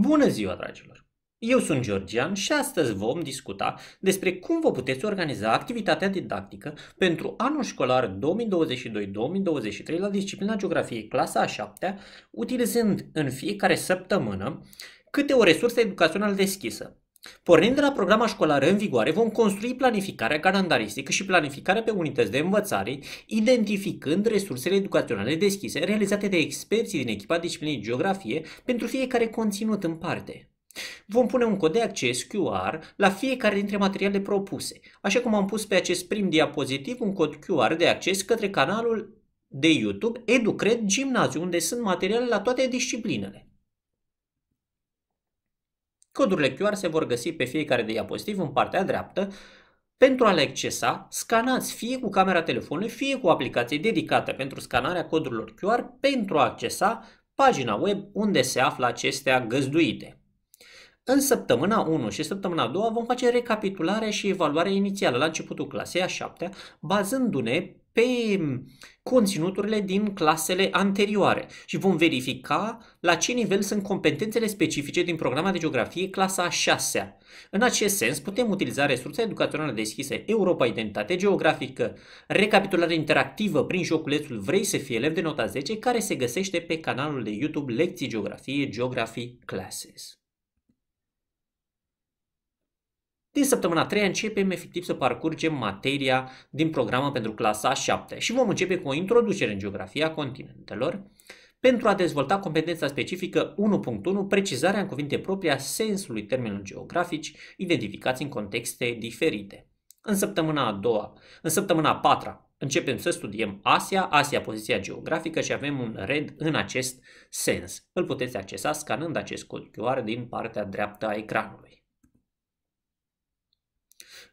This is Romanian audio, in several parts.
Bună ziua, dragilor! Eu sunt Georgian și astăzi vom discuta despre cum vă puteți organiza activitatea didactică pentru anul școlar 2022-2023 la disciplina Geografie clasa a 7 utilizând în fiecare săptămână câte o resursă educațională deschisă, Pornind de la programa școlară în vigoare, vom construi planificarea calendaristică și planificarea pe unități de învățare, identificând resursele educaționale deschise realizate de experții din echipa disciplinei geografie pentru fiecare conținut în parte. Vom pune un cod de acces QR la fiecare dintre materialele propuse, așa cum am pus pe acest prim diapozitiv un cod QR de acces către canalul de YouTube EduCred Gimnaziu, unde sunt materiale la toate disciplinele. Codurile QR se vor găsi pe fiecare diapozitiv în partea dreaptă. Pentru a le accesa, scanați fie cu camera telefonului, fie cu aplicație dedicată pentru scanarea codurilor QR pentru a accesa pagina web unde se află acestea găzduite. În săptămâna 1 și săptămâna 2 vom face recapitularea și evaluarea inițială la începutul clasei a 7 bazându-ne pe conținuturile din clasele anterioare și vom verifica la ce nivel sunt competențele specifice din programa de geografie clasa a 6 În acest sens, putem utiliza resursa educațională deschise Europa Identitate Geografică, recapitulare interactivă prin joculețul Vrei să fii elev de nota 10, care se găsește pe canalul de YouTube Lecții Geografie Geography Classes. Din săptămâna 3 începem efectiv să parcurgem materia din programă pentru clasa 7 și vom începe cu o introducere în geografia continentelor pentru a dezvolta competența specifică 1.1, precizarea în cuvinte proprii a sensului termenilor geografici identificați în contexte diferite. În săptămâna a doua, în săptămâna a patra, începem să studiem Asia, Asia poziția geografică și avem un red în acest sens. Îl puteți accesa scanând acest cod QR din partea dreaptă a ecranului.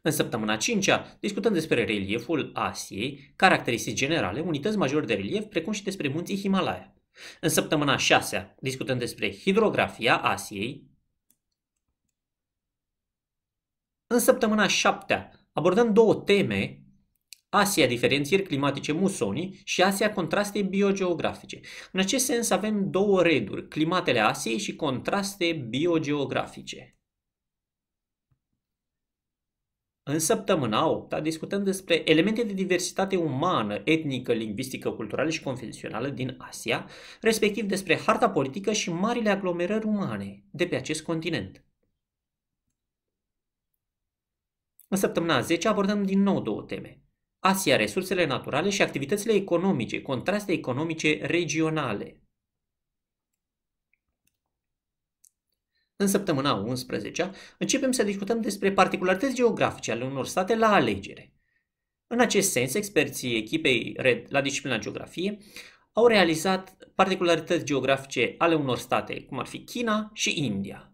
În săptămâna 5 -a, discutăm despre relieful Asiei, caracteristici generale, unități majore de relief, precum și despre munții Himalaya. În săptămâna 6 -a, discutăm despre hidrografia Asiei. În săptămâna 7 -a, abordăm două teme Asia diferențieri climatice musonii și Asia contraste biogeografice. În acest sens avem două reduri, climatele Asiei și contraste biogeografice. În săptămâna 8 discutăm despre elemente de diversitate umană, etnică, lingvistică, culturală și confesională din Asia, respectiv despre harta politică și marile aglomerări umane de pe acest continent. În săptămâna 10 abordăm din nou două teme. Asia, resursele naturale și activitățile economice, contraste economice regionale. În săptămâna 11-a începem să discutăm despre particularități geografice ale unor state la alegere. În acest sens, experții echipei RED la disciplina geografie au realizat particularități geografice ale unor state, cum ar fi China și India.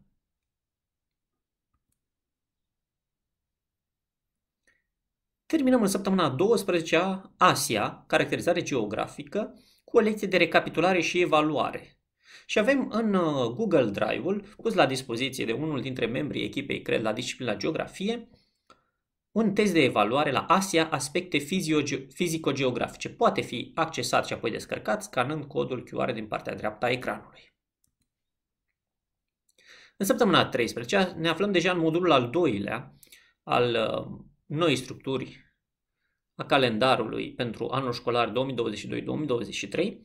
Terminăm în săptămâna 12-a Asia, caracterizare geografică, cu o lecție de recapitulare și evaluare. Și avem în uh, Google Drive-ul, pus la dispoziție de unul dintre membrii echipei, cred, la disciplina geografie, un test de evaluare la Asia aspecte fizico-geografice. Poate fi accesat și apoi descărcat scanând codul QR din partea dreaptă a ecranului. În săptămâna 13 ne aflăm deja în modulul al doilea al uh, noi structuri a calendarului pentru anul școlar 2022-2023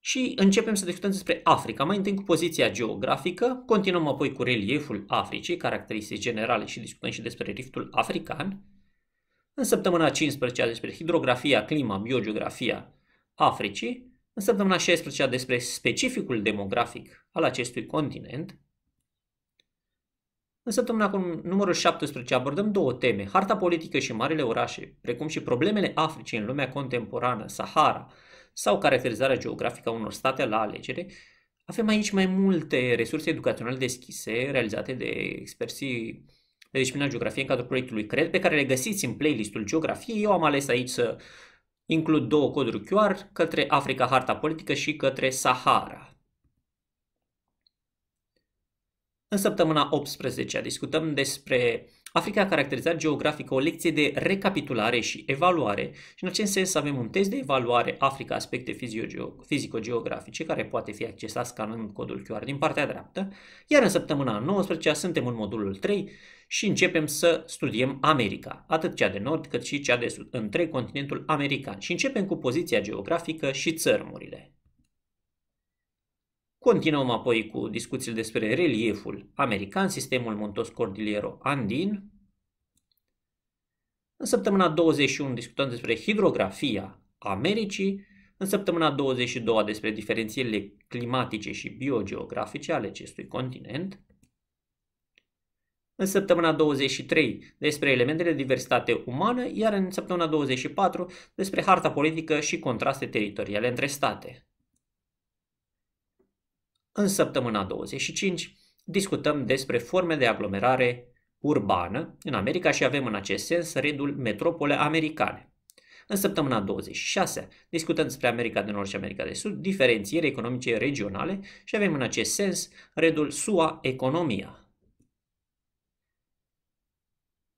și începem să discutăm despre Africa, mai întâi cu poziția geografică, continuăm apoi cu relieful Africii, caracteristici generale și discutăm și despre riftul african. În săptămâna 15 despre hidrografia, clima, biogeografia Africii, în săptămâna 16 despre specificul demografic al acestui continent, în săptămâna cu numărul 17 abordăm două teme, harta politică și marile orașe, precum și problemele Africii în lumea contemporană, Sahara, sau caracterizarea geografică a unor state la alegere, avem aici mai multe resurse educaționale deschise, realizate de experții de disciplina geografie în cadrul proiectului CRED, pe care le găsiți în playlistul geografie. Eu am ales aici să includ două coduri QR către Africa Harta Politică și către Sahara. În săptămâna 18 discutăm despre Africa a caracterizat geografic o lecție de recapitulare și evaluare și în acest sens avem un test de evaluare Africa aspecte fizico-geografice care poate fi accesat scanând codul QR din partea dreaptă, iar în săptămâna 19 suntem în modulul 3 și începem să studiem America, atât cea de nord cât și cea de sud, întreg continentul american și începem cu poziția geografică și țărmurile. Continuăm apoi cu discuțiile despre relieful american, sistemul montos cordiliero andin. În săptămâna 21 discutăm despre hidrografia Americii, în săptămâna 22 despre diferențiile climatice și biogeografice ale acestui continent, în săptămâna 23 despre elementele de diversitate umană, iar în săptămâna 24 despre harta politică și contraste teritoriale între state. În săptămâna 25 discutăm despre forme de aglomerare urbană în America și avem în acest sens rândul metropole americane. În săptămâna 26 discutăm despre America de Nord și America de Sud, diferențiere economice regionale și avem în acest sens redul SUA Economia,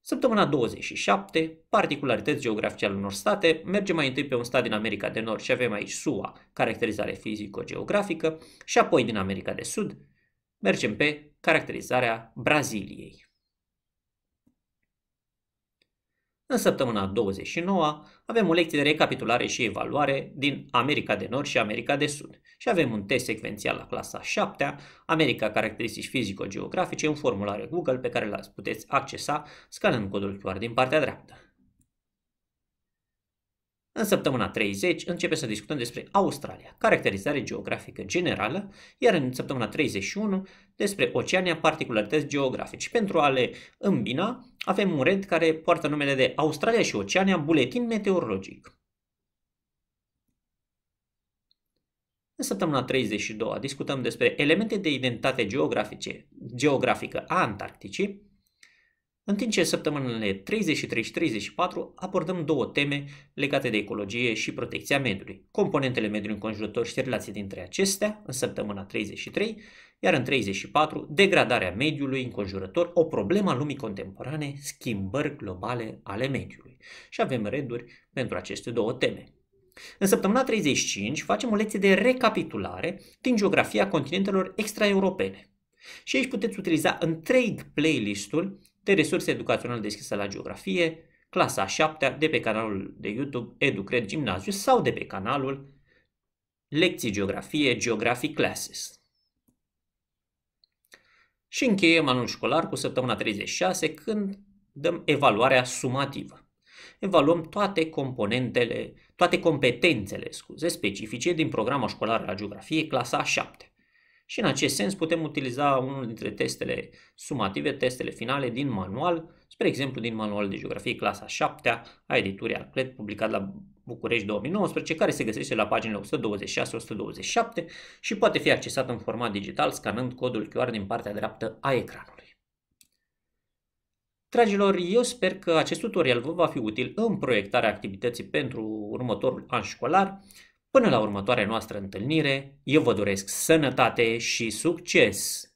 Săptămâna 27, particularități geografice ale unor state, mergem mai întâi pe un stat din America de Nord și avem aici SUA, caracterizare fizico-geografică, și apoi din America de Sud, mergem pe caracterizarea Braziliei. În săptămâna 29 avem o lecție de recapitulare și evaluare din America de Nord și America de Sud și avem un test secvențial la clasa 7 America caracteristici fizico-geografice, un formular Google pe care l puteți accesa scanând codul QR din partea dreaptă. În săptămâna 30 începe să discutăm despre Australia, caracterizare geografică generală, iar în săptămâna 31 despre Oceania, particularități geografice. Pentru a le îmbina, avem un red care poartă numele de Australia și Oceania, buletin meteorologic. În săptămâna 32 discutăm despre elemente de identitate geografice, geografică a Antarcticii, în timp ce săptămânile 33 și 34 abordăm două teme legate de ecologie și protecția mediului, componentele mediului înconjurător și relații dintre acestea în săptămâna 33, iar în 34, degradarea mediului înconjurător, o problemă a lumii contemporane, schimbări globale ale mediului. Și avem reduri pentru aceste două teme. În săptămâna 35 facem o lecție de recapitulare din geografia continentelor extraeuropene. Și aici puteți utiliza întreg playlistul de resurse educaționale deschise la geografie, clasa 7 de pe canalul de YouTube EduCred Gimnaziu sau de pe canalul Lecții Geografie Geography Classes. Și încheiem anul școlar cu săptămâna 36 când dăm evaluarea sumativă. Evaluăm toate componentele, toate competențele scuze, specifice din programa școlară la geografie clasa 7. Și în acest sens putem utiliza unul dintre testele sumative, testele finale din manual, spre exemplu din manualul de geografie clasa 7 a editurii Arclet, publicat la București 2019, care se găsește la paginile 126-127 și poate fi accesat în format digital scanând codul QR din partea dreaptă a ecranului. Dragilor, eu sper că acest tutorial vă va fi util în proiectarea activității pentru următorul an școlar. Până la următoarea noastră întâlnire, eu vă doresc sănătate și succes!